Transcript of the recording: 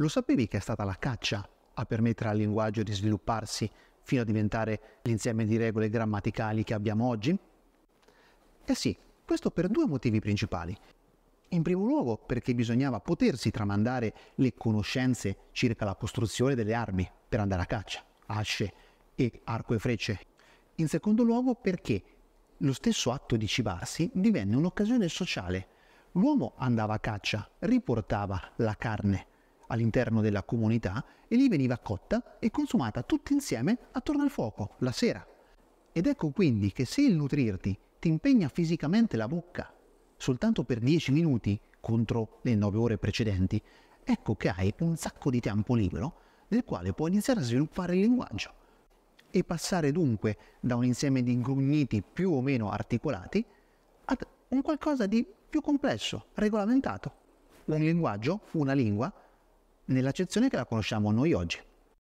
Lo sapevi che è stata la caccia a permettere al linguaggio di svilupparsi fino a diventare l'insieme di regole grammaticali che abbiamo oggi? Eh sì, questo per due motivi principali. In primo luogo perché bisognava potersi tramandare le conoscenze circa la costruzione delle armi per andare a caccia, asce e arco e frecce. In secondo luogo perché lo stesso atto di cibarsi divenne un'occasione sociale. L'uomo andava a caccia, riportava la carne all'interno della comunità e lì veniva cotta e consumata tutti insieme attorno al fuoco, la sera. Ed ecco quindi che se il nutrirti ti impegna fisicamente la bocca soltanto per 10 minuti contro le 9 ore precedenti, ecco che hai un sacco di tempo libero nel quale puoi iniziare a sviluppare il linguaggio e passare dunque da un insieme di grugniti più o meno articolati ad un qualcosa di più complesso, regolamentato. Un linguaggio, una lingua, nell'accezione che la conosciamo noi oggi.